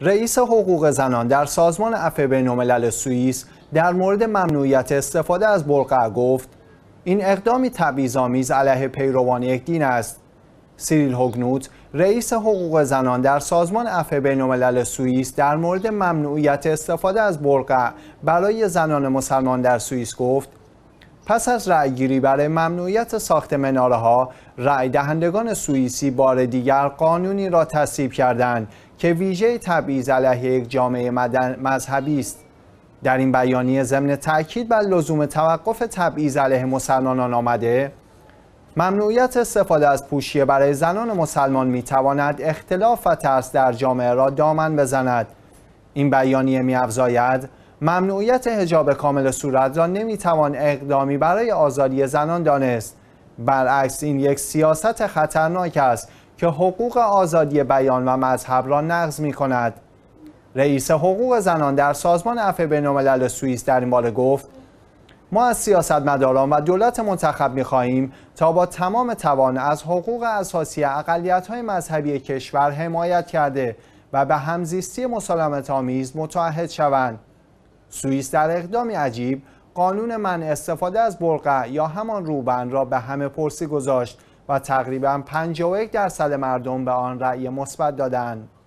رئیس حقوق زنان در سازمان عفو بین‌الملل سوئیس در مورد ممنوعیت استفاده از برقع گفت این اقدامی تبعیض‌آمیز علیه پیروان یک دین است سیریل هوگنوت رئیس حقوق زنان در سازمان عفو بین‌الملل سوئیس در مورد ممنوعیت استفاده از برقع برای زنان مسلمان در سوئیس گفت پس از رأیگیری برای ممنوعیت ساخت مناره ها رأی دهندگان سوئیسی بار دیگر قانونی را تصیب کردند که ویژه تبعیض علیه یک جامعه مذهبی است در این بیانیه ضمن تاکید بر لزوم توقف تبعیض علیه مسلمانان آمده ممنوعیت استفاده از پوشیه برای زنان مسلمان میتواند اختلاف و ترس در جامعه را دامن بزند این بیانیه میافزاید ممنوعیت حجاب کامل صورت را نمیتوان اقدامی برای آزادی زنان دانست برعکس این یک سیاست خطرناک است که حقوق آزادی بیان و مذهب را نقض می کند رئیس حقوق زنان در سازمان بین الملل سوئیس در این باره گفت ما از سیاستمداران و دولت منتخب می خواهیم تا با تمام توان از حقوق اساسی های مذهبی کشور حمایت کرده و به همزیستی مسالمت آمیز متعهد شوند سوئیس در اقدامی عجیب قانون من استفاده از برقع یا همان روبن را به همه پرسی گذاشت و تقریبا 51 درصد مردم به آن رأی مثبت دادند.